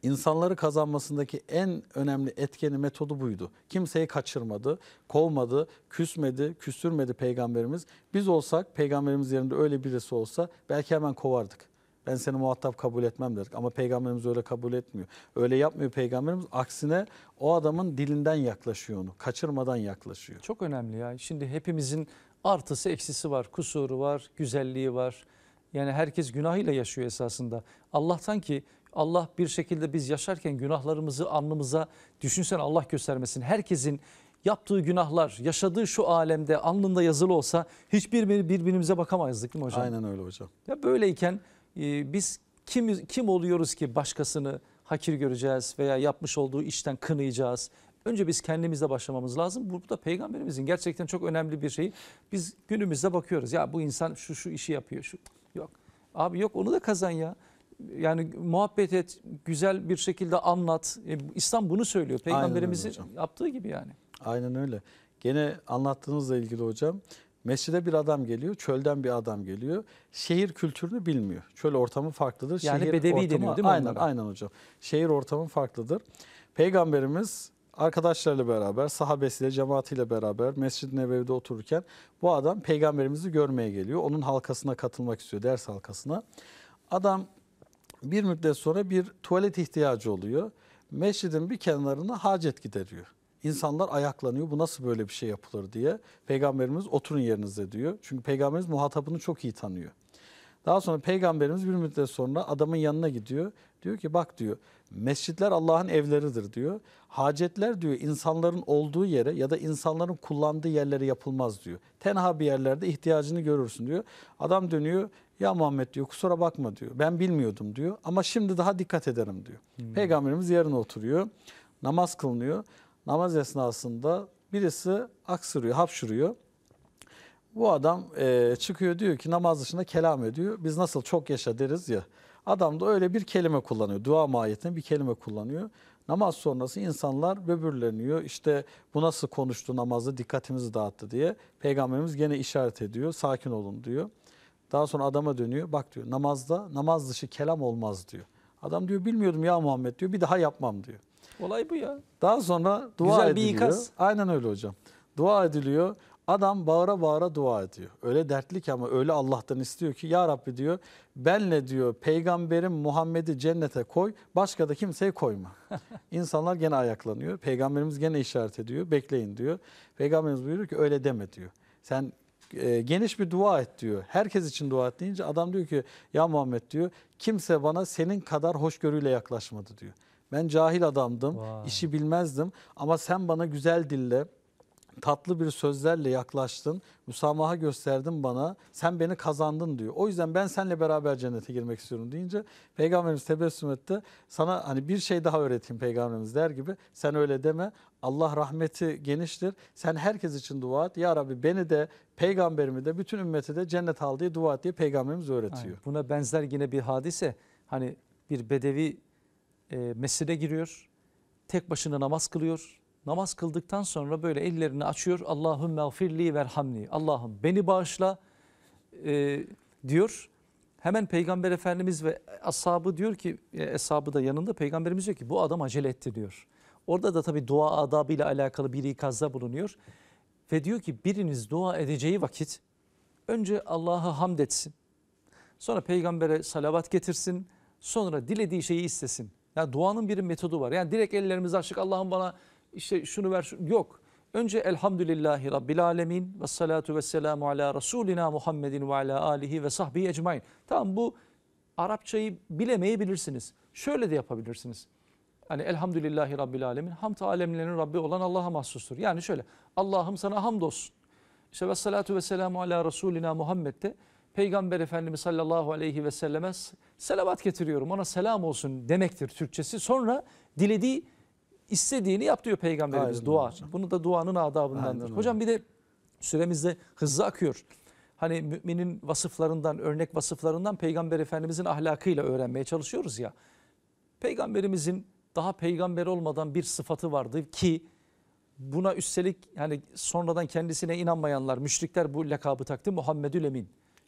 [SPEAKER 3] insanları kazanmasındaki en önemli etkeni metodu buydu. Kimseyi kaçırmadı, kovmadı, küsmedi, küstürmedi peygamberimiz. Biz olsak peygamberimiz yerinde öyle birisi olsa belki hemen kovardık. Ben seni muhatap kabul etmem dedik. Ama peygamberimiz öyle kabul etmiyor. Öyle yapmıyor peygamberimiz. Aksine o adamın dilinden yaklaşıyor onu. Kaçırmadan yaklaşıyor. Çok önemli ya. Şimdi hepimizin artısı eksisi var. Kusuru var, güzelliği
[SPEAKER 2] var. Yani herkes günahıyla yaşıyor esasında. Allah'tan ki Allah bir şekilde biz yaşarken günahlarımızı alnımıza düşünsen Allah göstermesin. Herkesin yaptığı günahlar, yaşadığı şu alemde alnında yazılı olsa hiçbir birbirimize bakamazdık değil mi hocam? Aynen öyle hocam. Ya böyleyken ee, biz kim, kim oluyoruz ki başkasını hakir göreceğiz veya yapmış olduğu işten kınayacağız. Önce biz kendimizle başlamamız lazım. Burada peygamberimizin gerçekten çok önemli bir şeyi. Biz günümüzde bakıyoruz. Ya bu insan şu şu işi yapıyor. Şu. Yok. Abi yok onu da kazan ya. Yani muhabbet et, güzel bir şekilde anlat. E, İslam bunu söylüyor. Peygamberimizin
[SPEAKER 3] yaptığı gibi yani. Aynen öyle. Gene anlattığınızla ilgili hocam Mescide bir adam geliyor, çölden bir adam geliyor. Şehir kültürünü bilmiyor. Çöl ortamı farklıdır. Yani Şehir bedevi ortamı, deniyor değil mi Aynen, onlara? aynen hocam. Şehir ortamı farklıdır. Peygamberimiz arkadaşlarıyla beraber, sahabesiyle, cemaatiyle beraber Mescid-i Nebevi'de otururken bu adam peygamberimizi görmeye geliyor. Onun halkasına katılmak istiyor, ders halkasına. Adam bir müddet sonra bir tuvalet ihtiyacı oluyor. Mescidin bir kenarına hacet gideriyor insanlar ayaklanıyor. Bu nasıl böyle bir şey yapılır diye. Peygamberimiz oturun yerinizde diyor. Çünkü peygamberimiz muhatabını çok iyi tanıyor. Daha sonra peygamberimiz bir müddet sonra adamın yanına gidiyor. Diyor ki bak diyor mescitler Allah'ın evleridir diyor. Hacetler diyor insanların olduğu yere ya da insanların kullandığı yerlere yapılmaz diyor. Tenha bir yerlerde ihtiyacını görürsün diyor. Adam dönüyor ya Muhammed diyor kusura bakma diyor ben bilmiyordum diyor ama şimdi daha dikkat ederim diyor. Hmm. Peygamberimiz yerine oturuyor namaz kılınıyor namaz esnasında birisi aksırıyor, hapşırıyor. Bu adam e, çıkıyor diyor ki namaz dışında kelam ediyor. Biz nasıl çok yaşa deriz ya. Adam da öyle bir kelime kullanıyor. Dua mahiyetinde bir kelime kullanıyor. Namaz sonrası insanlar böbürleniyor. İşte bu nasıl konuştu namazda dikkatimizi dağıttı diye. Peygamberimiz gene işaret ediyor. Sakin olun diyor. Daha sonra adama dönüyor. Bak diyor namazda namaz dışı kelam olmaz diyor. Adam diyor bilmiyordum ya Muhammed diyor. Bir daha yapmam diyor. Olay bu ya. Daha sonra dua Güzel ediliyor. bir ikaz. Aynen öyle hocam. Dua ediliyor. Adam bağıra bağıra dua ediyor. Öyle dertli ki ama öyle Allah'tan istiyor ki ya Rabbi diyor benle diyor peygamberim Muhammed'i cennete koy başka da kimseyi koyma. İnsanlar gene ayaklanıyor. Peygamberimiz gene işaret ediyor bekleyin diyor. Peygamberimiz buyuruyor ki öyle deme diyor. Sen e, geniş bir dua et diyor. Herkes için dua et deyince adam diyor ki ya Muhammed diyor kimse bana senin kadar hoşgörüyle yaklaşmadı diyor. Ben cahil adamdım, Vay. işi bilmezdim ama sen bana güzel dille, tatlı bir sözlerle yaklaştın, müsamaha gösterdin bana, sen beni kazandın diyor. O yüzden ben seninle beraber cennete girmek istiyorum deyince Peygamberimiz tebessüm etti. Sana hani bir şey daha öğreteyim Peygamberimiz der gibi sen öyle deme. Allah rahmeti geniştir. Sen herkes için dua et. Ya Rabbi beni de peygamberimi de bütün ümmeti de cennet al diye dua et diye Peygamberimiz öğretiyor. Aynen. Buna benzer yine bir hadise hani bir bedevi e,
[SPEAKER 2] mescide giriyor. Tek başına namaz kılıyor. Namaz kıldıktan sonra böyle ellerini açıyor. Allah'ım mağfirli verhamni. Allah'ım beni bağışla e, diyor. Hemen Peygamber Efendimiz ve ashabı diyor ki, e, ashabı da yanında Peygamberimiz diyor ki bu adam acele etti diyor. Orada da tabii dua adabı ile alakalı bir ikazda bulunuyor. Ve diyor ki biriniz dua edeceği vakit önce Allah'a hamd etsin. Sonra peygambere salavat getirsin. Sonra dilediği şeyi istesin. Ya duanın bir metodu var. Yani direkt ellerimizi açtık Allah'ım bana işte şunu ver. Şunu. Yok. Önce elhamdülillahi rabbil alemin ve salatu ve selamu ala rasulina Muhammedin ve ala alihi ve sahbihi ecmain. Tamam bu Arapçayı bilemeyebilirsiniz. Şöyle de yapabilirsiniz. Hani elhamdülillahi rabbil alemin hamd alemlerin Rabbi olan Allah'a mahsustur. Yani şöyle Allah'ım sana hamdolsun. İşte ve salatu ve selamu ala rasulina Muhammed'de Peygamber Efendimiz sallallahu aleyhi ve selleme selavat getiriyorum ona selam olsun demektir Türkçesi. Sonra dilediği istediğini yap diyor Peygamberimiz Aynen dua. Hocam. Bunu da duanın adabındandır. Aynen hocam bir de süremizde hızlı akıyor. Hani müminin vasıflarından, örnek vasıflarından Peygamber Efendimizin ahlakıyla öğrenmeye çalışıyoruz ya. Peygamberimizin daha peygamber olmadan bir sıfatı vardı ki buna üstelik hani sonradan kendisine inanmayanlar, müşrikler bu lakabı taktı Muhammedül Emin.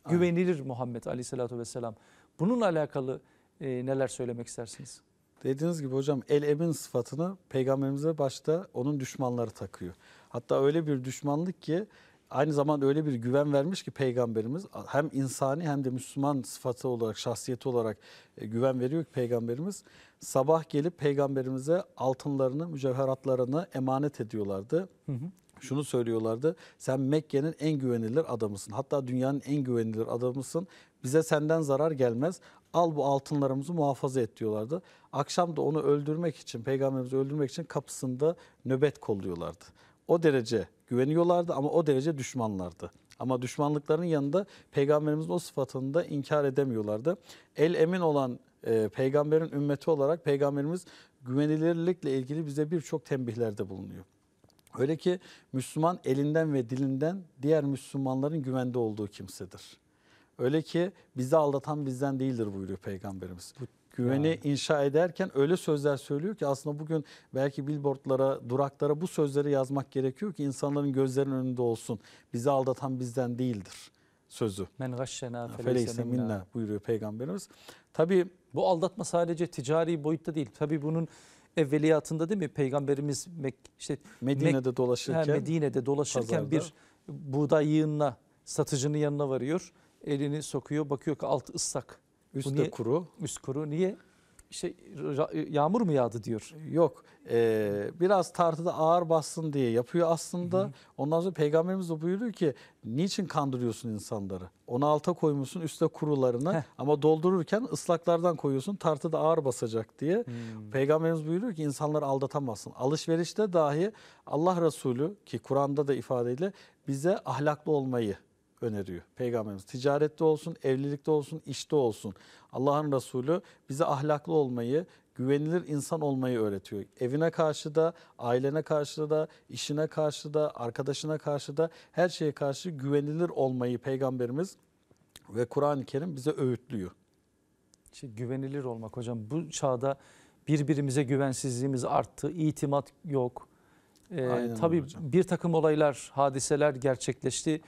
[SPEAKER 2] Güvenilir Muhammed
[SPEAKER 3] Aleyhisselatü Vesselam. Bununla alakalı e, neler söylemek istersiniz? Dediğiniz gibi hocam el emin sıfatını peygamberimize başta onun düşmanları takıyor. Hatta öyle bir düşmanlık ki aynı zamanda öyle bir güven vermiş ki peygamberimiz hem insani hem de Müslüman sıfatı olarak, şahsiyeti olarak e, güven veriyor ki peygamberimiz. Sabah gelip peygamberimize altınlarını, mücevheratlarını emanet ediyorlardı. Hı hı şunu söylüyorlardı. Sen Mekke'nin en güvenilir adamısın. Hatta dünyanın en güvenilir adamısın. Bize senden zarar gelmez. Al bu altınlarımızı muhafaza et diyorlardı. Akşam da onu öldürmek için, peygamberimizi öldürmek için kapısında nöbet kolluyorlardı. O derece güveniyorlardı ama o derece düşmanlardı. Ama düşmanlıkların yanında peygamberimizin o sıfatını da inkar edemiyorlardı. El emin olan e, peygamberin ümmeti olarak peygamberimiz güvenilirlikle ilgili bize birçok tembihlerde bulunuyor. Öyle ki Müslüman elinden ve dilinden diğer Müslümanların güvende olduğu kimsedir. Öyle ki bizi aldatan bizden değildir buyuruyor Peygamberimiz. Bu güveni yani. inşa ederken öyle sözler söylüyor ki aslında bugün belki billboardlara, duraklara bu sözleri yazmak gerekiyor ki insanların gözlerinin önünde olsun. Bizi aldatan bizden değildir sözü. Men gashşena feleyse minna buyuruyor Peygamberimiz. Tabii bu aldatma sadece ticari boyutta değil. Tabii
[SPEAKER 2] bunun evveliyatında değil mi peygamberimiz Mek, işte Medine'de Mek, dolaşırken he, Medine'de dolaşırken pazarda. bir buğday yığınına satıcının yanına varıyor. Elini sokuyor bakıyor ki alt ıslak. Üst de kuru. Üst kuru. Niye? işte şey, yağmur mu
[SPEAKER 3] yağdı diyor. Yok. E, biraz tartıda ağır bassın diye yapıyor aslında. Hı hı. Ondan sonra peygamberimiz de buyuruyor ki niçin kandırıyorsun insanları? Onu alta koymuşsun üstte kurularını Heh. ama doldururken ıslaklardan koyuyorsun tartıda ağır basacak diye. Hmm. Peygamberimiz buyuruyor ki insanları aldatamazsın. Alışverişte dahi Allah Resulü ki Kur'an'da da ifadeyle bize ahlaklı olmayı öneriyor Peygamberimiz. Ticarette olsun, evlilikte olsun, işte olsun. Allah'ın Resulü bize ahlaklı olmayı, güvenilir insan olmayı öğretiyor. Evine karşı da, ailene karşı da, işine karşı da, arkadaşına karşı da her şeye karşı güvenilir olmayı Peygamberimiz ve Kur'an-ı Kerim bize öğütlüyor. İşte güvenilir olmak hocam bu çağda birbirimize
[SPEAKER 2] güvensizliğimiz arttı, itimat yok. Ee, tabii hocam. bir takım olaylar, hadiseler gerçekleşti.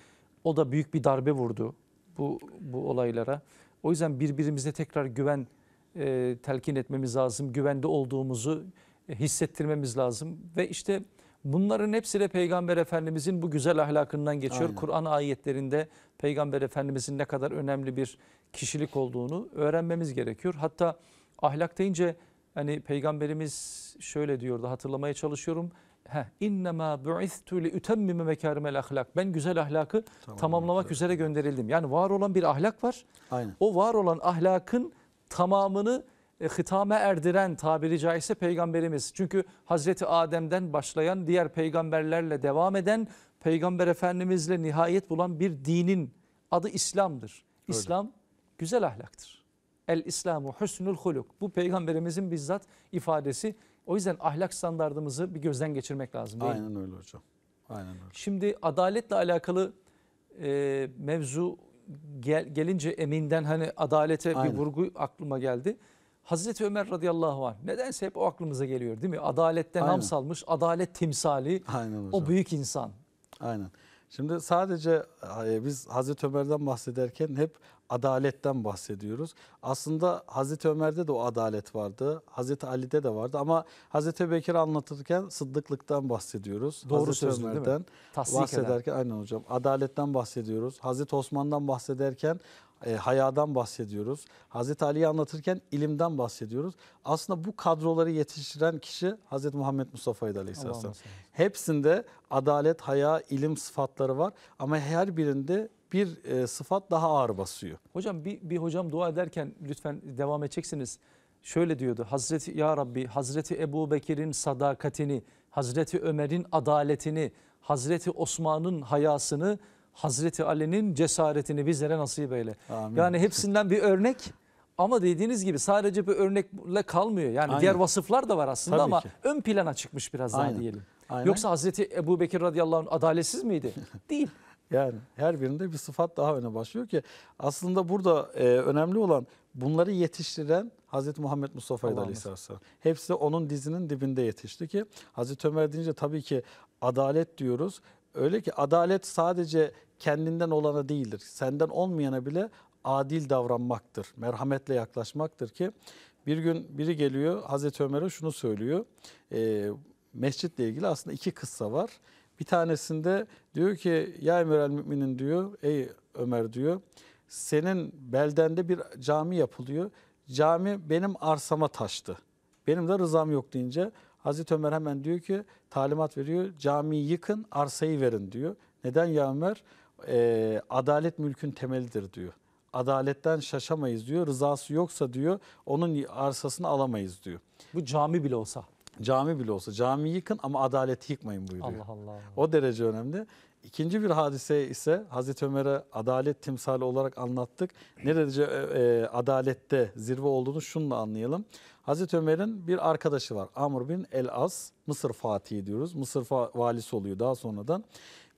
[SPEAKER 2] O da büyük bir darbe vurdu bu, bu olaylara. O yüzden birbirimize tekrar güven e, telkin etmemiz lazım. Güvende olduğumuzu e, hissettirmemiz lazım. Ve işte bunların hepsi de Peygamber Efendimizin bu güzel ahlakından geçiyor. Kur'an ayetlerinde Peygamber Efendimizin ne kadar önemli bir kişilik olduğunu öğrenmemiz gerekiyor. Hatta ahlak deyince hani Peygamberimiz şöyle diyordu hatırlamaya çalışıyorum İnnemâ bu'istu li ütemmime mekârimel ahlak. Ben güzel ahlakı tamam, tamamlamak evet. üzere gönderildim. Yani var olan bir ahlak var. Aynen. O var olan ahlakın tamamını e, hitame erdiren tabiri caizse peygamberimiz. Çünkü Hazreti Adem'den başlayan diğer peygamberlerle devam eden peygamber efendimizle nihayet bulan bir dinin adı İslam'dır. Öyle. İslam güzel ahlaktır. El İslamu husnul huluk. Bu peygamberimizin bizzat ifadesi o yüzden ahlak standartımızı bir gözden geçirmek lazım değil Aynen
[SPEAKER 3] mi? öyle hocam. Aynen öyle.
[SPEAKER 2] Şimdi adaletle alakalı e, mevzu gel, gelince eminden hani adalete Aynen. bir vurgu aklıma geldi. Hazreti Ömer radıyallahu anh nedense hep o
[SPEAKER 3] aklımıza geliyor değil mi? Adaletten Aynen. nam salmış, adalet timsali Aynen hocam. o büyük insan. Aynen. Şimdi sadece e, biz Hazreti Ömer'den bahsederken hep adaletten bahsediyoruz. Aslında Hazreti Ömer'de de o adalet vardı. Hazreti Ali'de de vardı ama Hazreti Bekir anlatırken sıddıklıktan bahsediyoruz. Doğru Hazreti sözlü, Ömer'den bahsederken eden. aynen hocam. Adaletten bahsediyoruz. Hazreti Osman'dan bahsederken e, hayadan bahsediyoruz. Hazreti Ali'yi anlatırken ilimden bahsediyoruz. Aslında bu kadroları yetiştiren kişi Hazreti Muhammed Mustafa'ydı aleyhisselam. Hepsinde adalet, haya, ilim sıfatları var ama her birinde bir e, sıfat daha ağır basıyor. Hocam
[SPEAKER 2] bir, bir hocam dua ederken lütfen devam edeceksiniz. Şöyle diyordu Hazreti Ya Rabbi Hazreti Ebu Bekir'in sadakatini, Hazreti Ömer'in adaletini, Hazreti Osman'ın hayasını, Hazreti Ali'nin cesaretini bizlere nasip eyle. Amin. Yani hepsinden bir örnek ama dediğiniz gibi sadece bir örnekle kalmıyor. Yani Aynen. diğer vasıflar da var aslında Tabii ama ki. ön plana çıkmış biraz Aynen. daha diyelim. Aynen. Yoksa Hazreti Ebu Bekir radıyallahu anh adaletsiz
[SPEAKER 3] miydi? Değil. Yani her birinde bir sıfat daha öne başlıyor ki aslında burada e, önemli olan bunları yetiştiren Hazreti Muhammed Mustafa'ydı Aleyhisselam. Hepsi onun dizinin dibinde yetişti ki Hazreti Ömer deyince tabii ki adalet diyoruz. Öyle ki adalet sadece kendinden olana değildir. Senden olmayana bile adil davranmaktır, merhametle yaklaşmaktır ki bir gün biri geliyor Hazreti Ömer'e şunu söylüyor. E, mescitle ilgili aslında iki kıssa var. Bir tanesinde diyor ki ya Emir el Müminin diyor ey Ömer diyor senin beldende bir cami yapılıyor. Cami benim arsama taştı. Benim de rızam yok deyince Hazreti Ömer hemen diyor ki talimat veriyor camiyi yıkın arsayı verin diyor. Neden ya Ömer? e, adalet mülkün temelidir diyor. Adaletten şaşamayız diyor. Rızası yoksa diyor onun arsasını alamayız diyor. Bu cami bile olsa. Cami bile olsa cami yıkın ama adaleti yıkmayın buyuruyor. Allah Allah. O derece önemli. İkinci bir hadise ise Hazreti Ömer'e adalet timsali olarak anlattık. Ne derece e, e adalette zirve olduğunu şunla anlayalım. Hazreti Ömer'in bir arkadaşı var. Amr bin El-As, Mısır Fatihi diyoruz. Mısır valisi oluyor daha sonradan.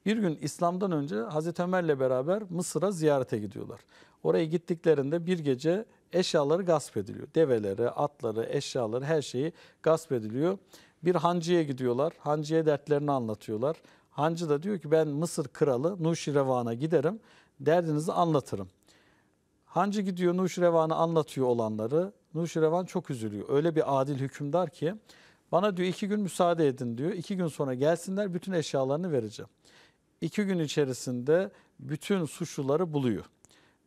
[SPEAKER 3] Bir gün İslam'dan önce Hazreti Ömer'le beraber Mısır'a ziyarete gidiyorlar. Oraya gittiklerinde bir gece eşyaları gasp ediliyor. Develeri, atları, eşyaları her şeyi gasp ediliyor. Bir hancıya gidiyorlar. Hancıya dertlerini anlatıyorlar. Hancı da diyor ki ben Mısır kralı Nuşirevan'a giderim. Derdinizi anlatırım. Hancı gidiyor Nuşirevan'a anlatıyor olanları. Nuşirevan çok üzülüyor. Öyle bir adil hükümdar ki bana diyor iki gün müsaade edin diyor. İki gün sonra gelsinler bütün eşyalarını vereceğim iki gün içerisinde bütün suçluları buluyor.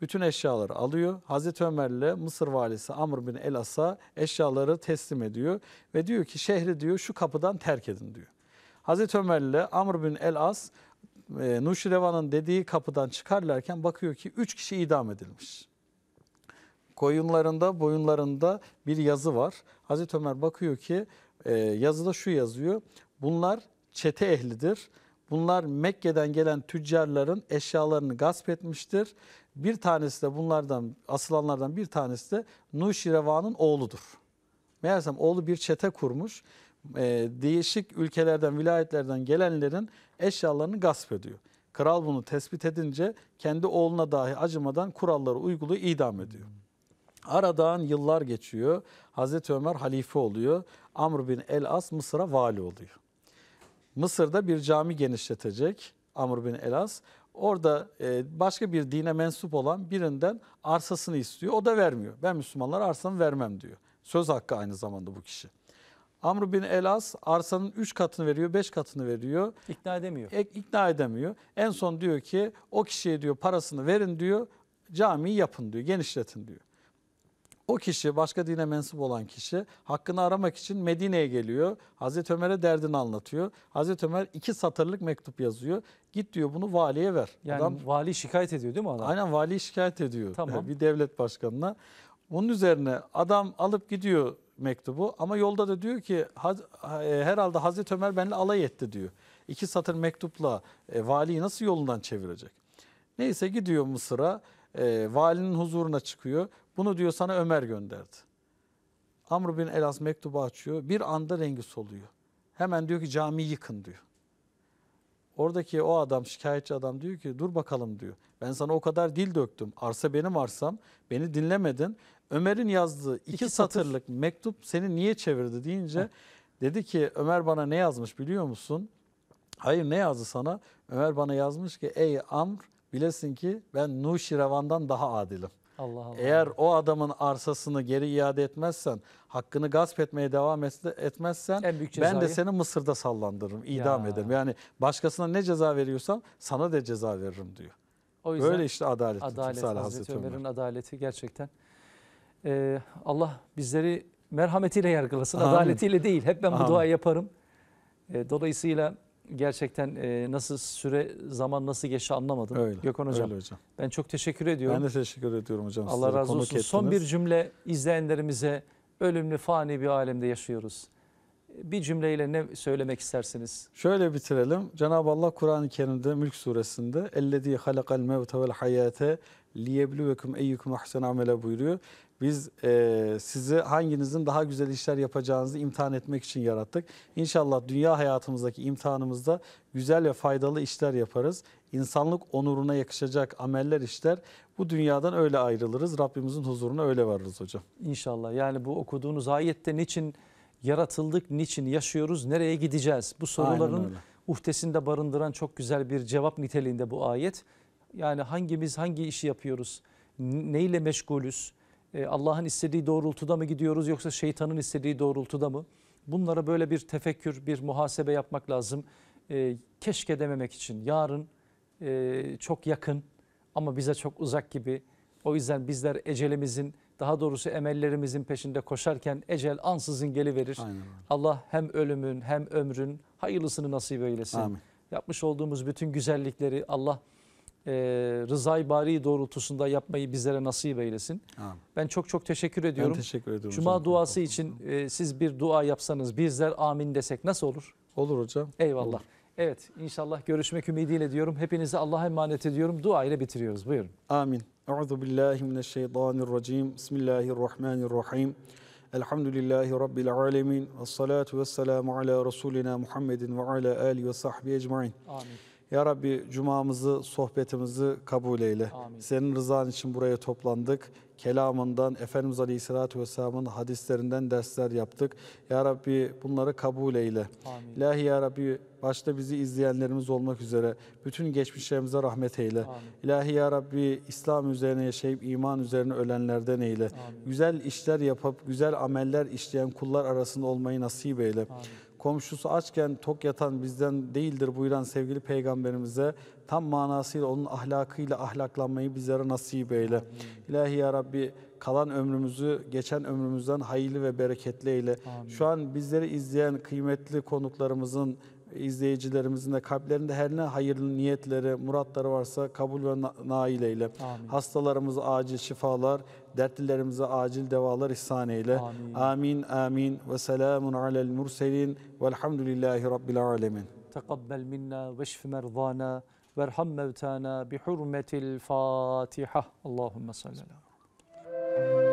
[SPEAKER 3] Bütün eşyaları alıyor. Hazreti ile Mısır valisi Amr bin El As'a eşyaları teslim ediyor. Ve diyor ki şehri diyor şu kapıdan terk edin diyor. Hazreti Ömer'le Amr bin El As e, Nuşirevan'ın dediği kapıdan çıkarlarken bakıyor ki üç kişi idam edilmiş. Koyunlarında, boyunlarında bir yazı var. Hazreti Ömer bakıyor ki e, yazıda şu yazıyor. Bunlar çete ehlidir Bunlar Mekke'den gelen tüccarların eşyalarını gasp etmiştir. Bir tanesi de bunlardan, asılanlardan bir tanesi de Nuşirevan'ın oğludur. Meğersem oğlu bir çete kurmuş. E, değişik ülkelerden, vilayetlerden gelenlerin eşyalarını gasp ediyor. Kral bunu tespit edince kendi oğluna dahi acımadan kuralları uyguluyor, idam ediyor. Aradan yıllar geçiyor. Hazreti Ömer halife oluyor. Amr bin el-As Mısır'a vali oluyor. Mısır'da bir cami genişletecek Amr bin Elas. Orada e, başka bir dine mensup olan birinden arsasını istiyor. O da vermiyor. Ben Müslümanlara arsamı vermem diyor. Söz hakkı aynı zamanda bu kişi. Amr bin Elas arsanın 3 katını veriyor, 5 katını veriyor. İkna edemiyor. E, ikna edemiyor. En son diyor ki o kişiye diyor parasını verin diyor, camiyi yapın diyor, genişletin diyor. O kişi başka dine mensup olan kişi hakkını aramak için Medine'ye geliyor. Hazreti Ömer'e derdini anlatıyor. Hazreti Ömer iki satırlık mektup yazıyor. Git diyor bunu valiye ver. Yani adam, vali şikayet ediyor değil mi adam? Aynen vali şikayet ediyor tamam. bir devlet başkanına. Bunun üzerine adam alıp gidiyor mektubu ama yolda da diyor ki e, herhalde Hazreti Ömer benimle alay etti diyor. İki satır mektupla e, valiyi nasıl yolundan çevirecek? Neyse gidiyor Mısır'a e, valinin huzuruna çıkıyor. Bunu diyor sana Ömer gönderdi. Amr bin elaz mektubu açıyor. Bir anda rengi soluyor. Hemen diyor ki cami yıkın diyor. Oradaki o adam, şikayetçi adam diyor ki dur bakalım diyor. Ben sana o kadar dil döktüm. Arsa benim arsam. Beni dinlemedin. Ömer'in yazdığı iki, iki satırlık satır. mektup seni niye çevirdi deyince Hı. dedi ki Ömer bana ne yazmış biliyor musun? Hayır ne yazdı sana? Ömer bana yazmış ki ey Amr bilesin ki ben Nuşirevan'dan daha adilim. Allah Allah. Eğer o adamın arsasını geri iade etmezsen, hakkını gasp etmeye devam etmezsen ben de seni Mısır'da sallandırırım, idam ya. ederim. Yani başkasına ne ceza veriyorsam sana da ceza veririm diyor. O yüzden Böyle işte adalet. Adalet Hazreti, Hazreti Ömer'in
[SPEAKER 2] Ömer. adaleti gerçekten. Ee, Allah bizleri merhametiyle yargılasın, Amin. adaletiyle değil. Hep ben bu Amin. duayı yaparım. Ee, dolayısıyla gerçekten e, nasıl süre zaman nasıl geçti anlamadım. Öyle, Gökhan hocam, öyle hocam. Ben çok teşekkür ediyorum. Ben de teşekkür ediyorum hocam. Allah razı olsun. Ettiniz. Son bir cümle izleyenlerimize ölümlü fani bir alemde yaşıyoruz bir cümleyle ne söylemek istersiniz?
[SPEAKER 3] Şöyle bitirelim. Cenab-ı Allah Kur'an-ı Kerim'de Mülk Suresinde "Ellezî halakal mevte vel hayate liyebluvekum eyyukum ahsen amele" buyuruyor. Biz e, sizi hanginizin daha güzel işler yapacağınızı imtihan etmek için yarattık. İnşallah dünya hayatımızdaki imtihanımızda güzel ve faydalı işler yaparız. İnsanlık onuruna yakışacak ameller işler. Bu dünyadan öyle ayrılırız. Rabbimizin huzuruna öyle varırız hocam. İnşallah. Yani bu okuduğunuz ayette niçin yaratıldık,
[SPEAKER 2] niçin yaşıyoruz, nereye gideceğiz? Bu soruların uhdesinde barındıran çok güzel bir cevap niteliğinde bu ayet. Yani hangimiz hangi işi yapıyoruz? Neyle meşgulüz? E, Allah'ın istediği doğrultuda mı gidiyoruz yoksa şeytanın istediği doğrultuda mı? Bunlara böyle bir tefekkür, bir muhasebe yapmak lazım. E, keşke dememek için yarın e, çok yakın ama bize çok uzak gibi. O yüzden bizler ecelimizin daha doğrusu emellerimizin peşinde koşarken ecel ansızın geliverir. Aynen. Allah hem ölümün hem ömrün hayırlısını nasip eylesin. Amin. Yapmış olduğumuz bütün güzellikleri Allah e, rızay bari doğrultusunda yapmayı bizlere nasip eylesin. Amin. Ben çok çok teşekkür ediyorum. Ben teşekkür ediyorum. Cuma hocam. duası için e, siz bir dua yapsanız bizler amin desek nasıl olur? Olur hocam. Eyvallah. Olur. Evet inşallah görüşmek ümidiyle
[SPEAKER 3] diyorum. Hepinizi Allah'a emanet ediyorum. Dua ile bitiriyoruz. Buyurun. Amin. أعوذ بالله من الشيطان الرجيم بسم الله الرحمن الرحيم الحمد لله رب العالمين والصلاة والسلام على رسولنا محمد وعلى آله وصحبه أجمعين آمين Ya Rabbi cumamızı, sohbetimizi kabul eyle. Amin. Senin rızan için buraya toplandık. Kelamından, Efendimiz Aleyhisselatü Vesselam'ın hadislerinden dersler yaptık. Ya Rabbi bunları kabul eyle. Amin. İlahi Ya Rabbi başta bizi izleyenlerimiz olmak üzere bütün geçmişlerimize rahmet eyle. Amin. İlahi Ya Rabbi İslam üzerine yaşayıp iman üzerine ölenlerden eyle. Amin. Güzel işler yapıp güzel ameller işleyen kullar arasında olmayı nasip eyle. Amin komşusu açken tok yatan bizden değildir buyuran sevgili peygamberimize tam manasıyla onun ahlakıyla ahlaklanmayı bizlere nasip eyle. Amin. İlahi ya Rabbi kalan ömrümüzü geçen ömrümüzden hayırlı ve bereketli eyle. Amin. Şu an bizleri izleyen kıymetli konuklarımızın izleyicilerimizin de kalplerinde her ne hayırlı niyetleri, muratları varsa kabul ve nail eyle. Amin. Hastalarımız acil şifalar, Dertlilerimize acil devalar ihsan eyle. Amin. Amin. Ve selamun alel murselin. Velhamdülillahi Rabbil alemin.
[SPEAKER 2] Tekabbel minna veşf merdana verham mevtana bihurmetil Fatiha. Allahümme sallallahu aleyhi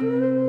[SPEAKER 2] ve sellem.